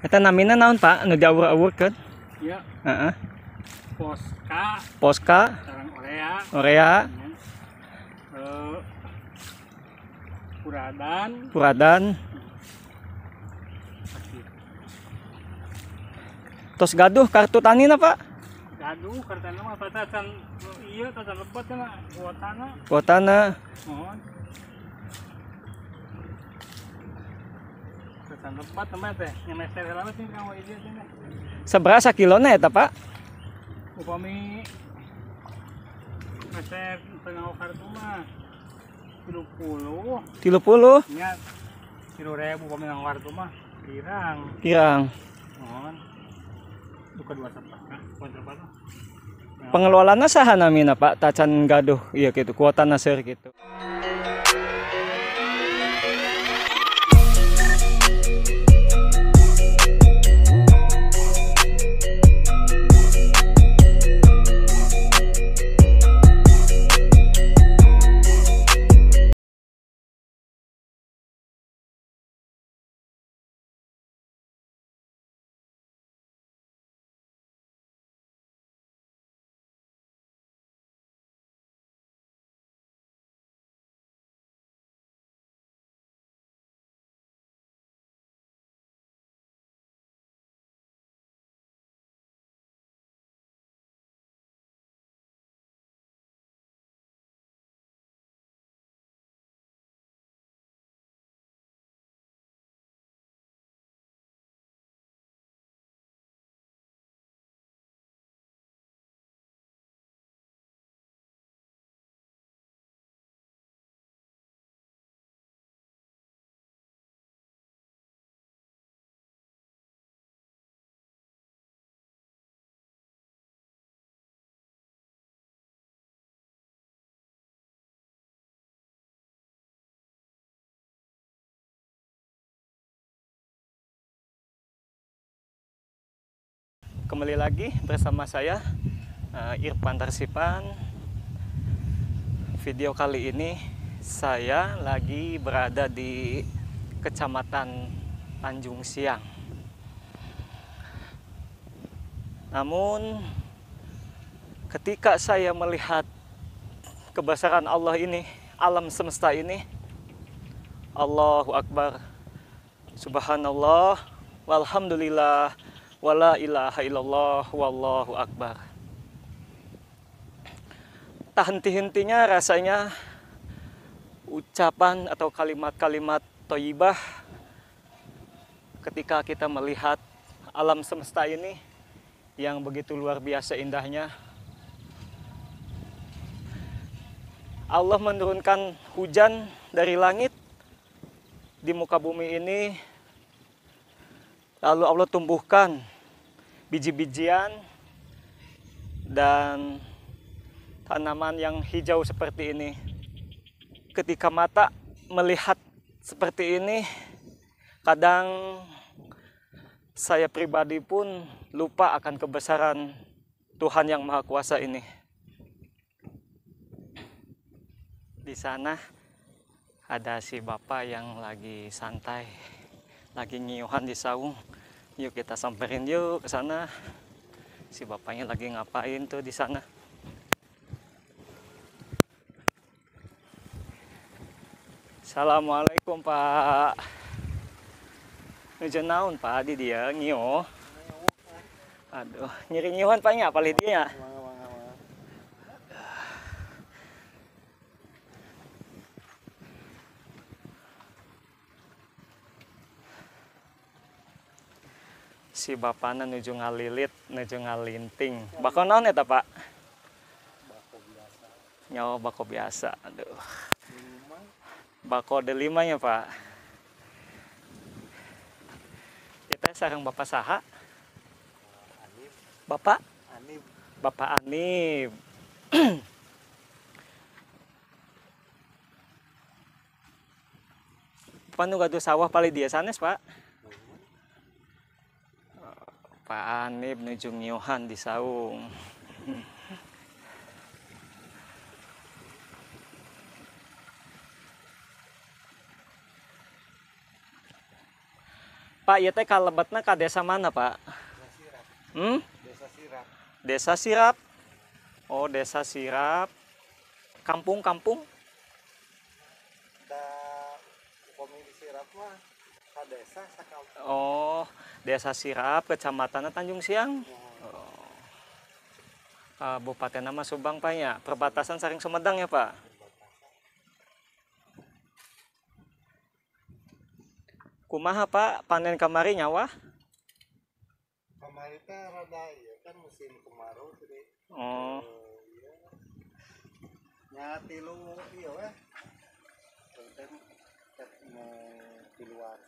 Kita namina naon pak? Nu awur kan? Iya. Uh -uh. Poska. Poska. Sarang Orea. Orea. Uh, Puradan. Puradan. Tos gaduh kartu tani pak? Gaduh kartu tani mah kan iya tatasan lebat mah ya, kuotana. Kuotana. Mohon. Seberapa kilona ya Pak? Upami meser puluh. Tilu puluh? Ya, Pengelolaan ribu Pak, tacan gaduh, iya gitu, kuota nasir gitu. kembali lagi bersama saya eh, Irfan Tarsipan video kali ini saya lagi berada di kecamatan Tanjung Siang namun ketika saya melihat kebesaran Allah ini alam semesta ini Allahu Akbar Subhanallah Walhamdulillah wala ilaha illallah wallahu akbar tak henti-hentinya rasanya ucapan atau kalimat-kalimat toyibah ketika kita melihat alam semesta ini yang begitu luar biasa indahnya Allah menurunkan hujan dari langit di muka bumi ini lalu Allah tumbuhkan biji-bijian dan tanaman yang hijau seperti ini. Ketika mata melihat seperti ini, kadang saya pribadi pun lupa akan kebesaran Tuhan yang Maha Kuasa ini. Di sana ada si bapak yang lagi santai lagi nyiuhan di saung yuk kita samperin yuk ke sana si bapaknya lagi ngapain tuh di sana Assalamualaikum Pak Nujan naun Pak di dia ngio Aduh nyeri nyiuhan Pak ini apa dia si bapana nuju ngalilit nuju ngalinting bako naon eta pak bako biasa nyawa oh, bako biasa aduh bako delima ya pak kita sarang bapak saha bapak Anib bapak Anib Panu gaduh sawah paling dia sanes pak paanib menuju miuhan di saung Pak, ya teh kalebetna ka desa mana, Pak? Desa hmm? Desa Sirap. Desa Sirap. Oh, Desa Sirap. Kampung-kampung? Da upami di Sirap mah Desa Oh, Desa Sirap, Kecamatan Tanjung Siang. Oh. Kabupaten nama Subang Pak ya, perbatasan Saring Sumedang ya Pak. Kumaha Pak, panen kemarin nyawa? Kemarin itu rada ya kan musim kemarau jadi. Oh. Iya. nyati lu iya weh. di luar.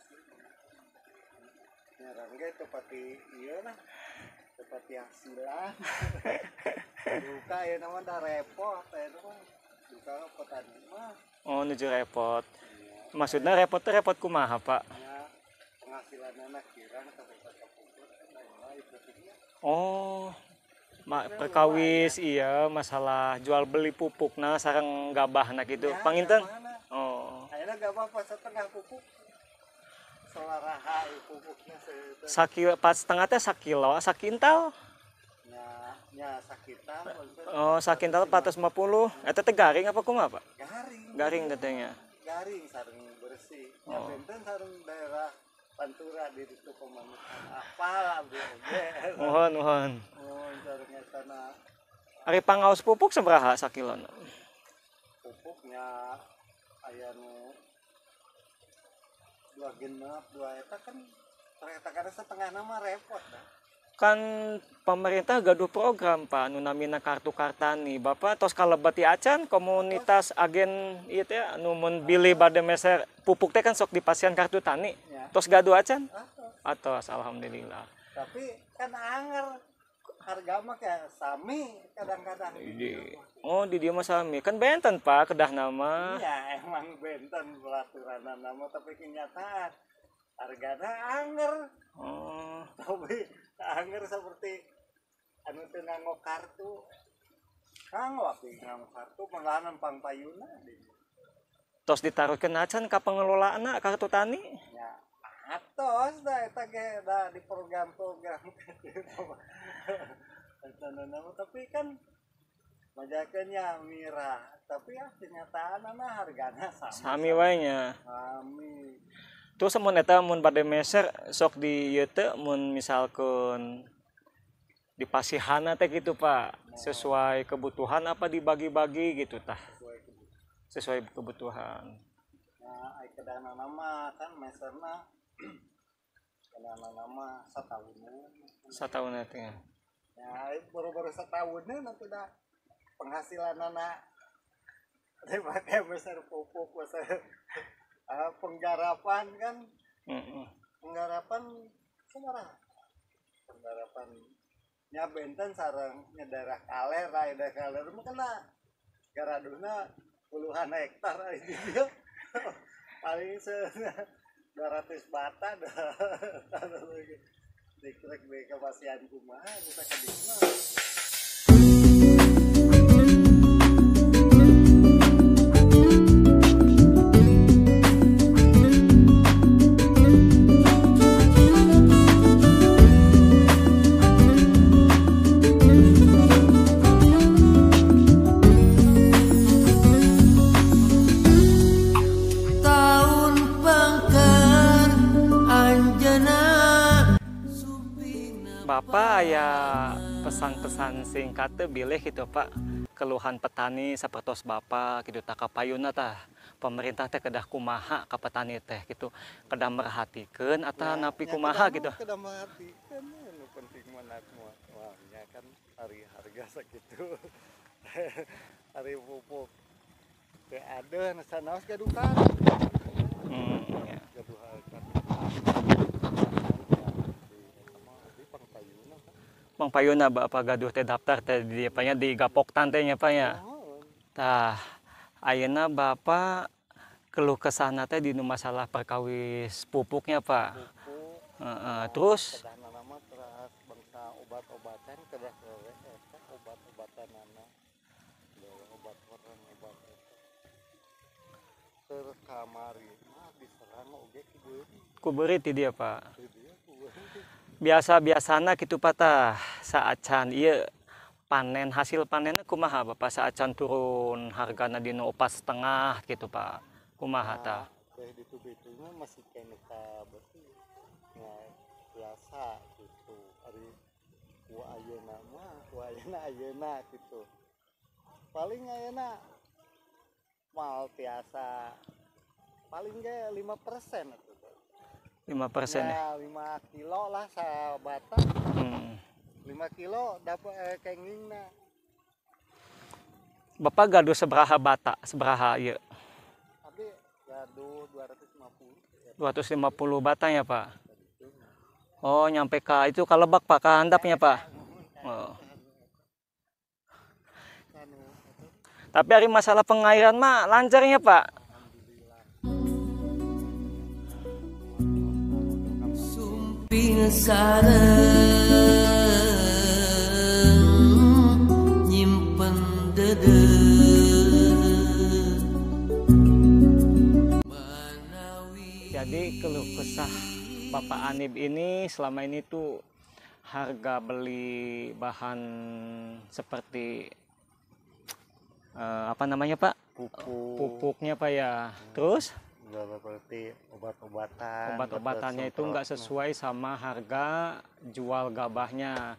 Ya, Rangga pati iya nah tepati hasillah duka ya namanya udah repot ya kan. duka petani mah oh nuju repot iya. maksudnya repot tuh repot kumaha pak ya, penghasilan anak kirang tapi oh mak perkawis iya masalah jual beli pupuk nah sarang gabah nak itu ya, panginten oh akhirnya gabah pas setengah pupuk Sakit saki pas setengah teh sakilo sakintal ya ya sakintal oh sakintal 450 iya. eta teh garing apa kumaha pak garing garing tetenya garing sarung bersih ya oh. benten sarung daerah pantura di itu pemanukan apal mohon mohon mohon sarungnya sana Ari pangaos pupuk seberapa sakilon? Pupuknya ayam bagian banget dua eta kan ternyata karena setengah nama repot nah. kan pemerintah gaduh program pak nunamina kartu kartani bapak tos kalebat acan komunitas oh. agen itu ya numun bili badai meser pupuk teh kan sok di kartu tani ya. tos gaduh acan atau alhamdulillah tapi kan anger harga mah kayak sami kadang-kadang iya, iya. oh di dia mah sami kan benten pak kedah nama iya emang benten pelaturan nama tapi kenyataan harganya anger oh tapi anger seperti anu teu nganggo kartu kang waktu ya, nganggo kartu melanan pang payuna tos ditaruhkeun acan ka pengelolaan kartu tani ya atos dah eta ge dah di program-program eta nama tapi kan majakannya mira tapi ya kenyataan mah harganya sama sami wae nya sami tuh semun eta mun pada meser sok di ieu teh mun misalkan di pasihana teh gitu Pak nah. sesuai kebutuhan apa dibagi-bagi gitu tah sesuai kebutuhan nah, nama kan meserna nama-nama setahunan setahun itu ya ya baru-baru setahun nanti dah penghasilan anak daripada besar pupuk besar uh, penggarapan kan mm -hmm. penggarapan semarang penggarapan nya benten sarang daerah kaler lah ya, daerah kaler mah kena garaduna puluhan hektar ah, itu paling se 200 bata dah dikrek beka pasien kumaha bisa kadinya tuh bilih gitu Pak keluhan petani seperti Bapak gitu tak takapayuna tah pemerintah teh kedah kumaha ke petani teh gitu kedah merhatikan atau nah, napi ya, kumaha gitu kedah merhatikan ya. nu penting mana kumaha kan hari harga segitu hari pupuk teh ada nasa naos gaduhan hmm, ya. gaduhan payo na ba pagaduh te daftar te di apa nya di gapok tante nya apa nya oh. tah ayana bapak keluh kesah teh di masalah perkawis pupuknya pak uh, ah, uh, ah, terus obat-obatan kan, obat-obatan obat orang obat diserang oge kuberi kuberi dia pak biasa biasana gitu patah saacan iya panen hasil panen kumaha Bapak saacan turun hargana no opat setengah gitu Pak kumaha nah, ta nah, masih keneka berarti ya biasa gitu hari ku ayeuna mah ku ayeuna ayeuna gitu paling ayeuna mal biasa paling lima persen lima persen ya? ya lima kilo lah sahabat hmm. 5 kilo dapat eh, kenging na. Bapak gaduh seberaha bata, seberaha ya? Tapi gaduh 250. 250 bata ya Pak? Oh nyampe ke itu kalebak Pak, ke handapnya Pak? Oh. Tapi hari masalah pengairan mah lancarnya Pak. Sumpil sarang kisah Bapak Anib ini selama ini tuh harga beli bahan seperti uh, apa namanya Pak? Pupuk. Pupuknya Pak ya. Terus seperti obat-obatan obat-obatannya itu nggak sesuai sama harga jual gabahnya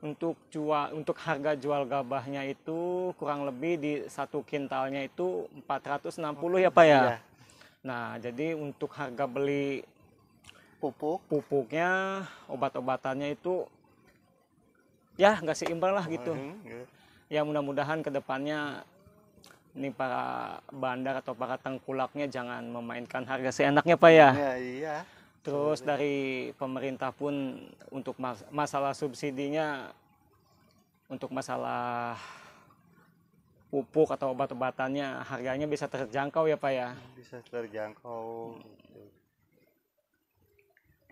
untuk jual untuk harga jual gabahnya itu kurang lebih di satu kintalnya itu 460 oh, ya Pak ya, ya Nah, jadi untuk harga beli pupuk, pupuknya, obat-obatannya itu ya nggak seimbang lah gitu. Iya. Ya mudah-mudahan kedepannya ini para bandar atau para tengkulaknya jangan memainkan harga seenaknya pak ya. ya iya. Terus dari pemerintah pun untuk masalah masalah subsidinya, untuk masalah pupuk atau obat-obatannya harganya bisa terjangkau ya pak ya bisa terjangkau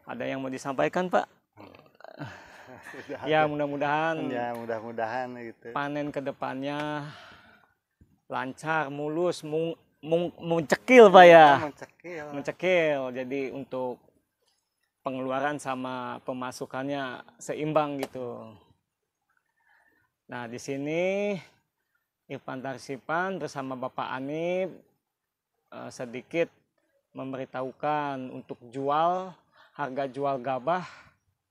ada yang mau disampaikan pak ya mudah-mudahan ya mudah-mudahan gitu panen kedepannya lancar mulus mung, mung, pak ya iya, mencekil mencekil jadi untuk pengeluaran sama pemasukannya seimbang gitu nah di sini Irfan Tarsipan bersama Bapak Anip uh, eh, sedikit memberitahukan untuk jual harga jual gabah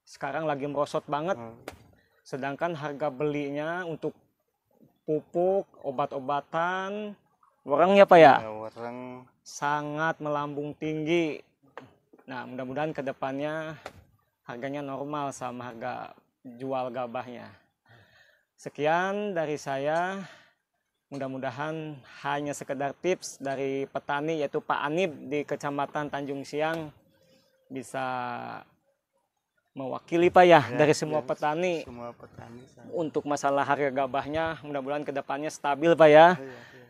sekarang lagi merosot banget. Hmm. Sedangkan harga belinya untuk pupuk, obat-obatan, orang ya Pak ya? ya orang sangat melambung tinggi. Nah, mudah-mudahan kedepannya harganya normal sama harga jual gabahnya. Sekian dari saya. Mudah-mudahan hanya sekedar tips dari petani yaitu Pak Anib di Kecamatan Tanjung Siang bisa mewakili Pak ya, ya dari semua ya, petani. Semua petani. Untuk masalah harga gabahnya mudah-mudahan kedepannya stabil Pak ya. ya, ya,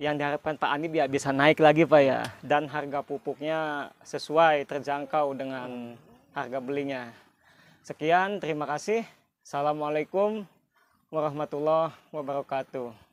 Yang diharapkan Pak Anib ya bisa naik lagi Pak ya dan harga pupuknya sesuai terjangkau dengan harga belinya. Sekian, terima kasih. Assalamualaikum warahmatullahi wabarakatuh.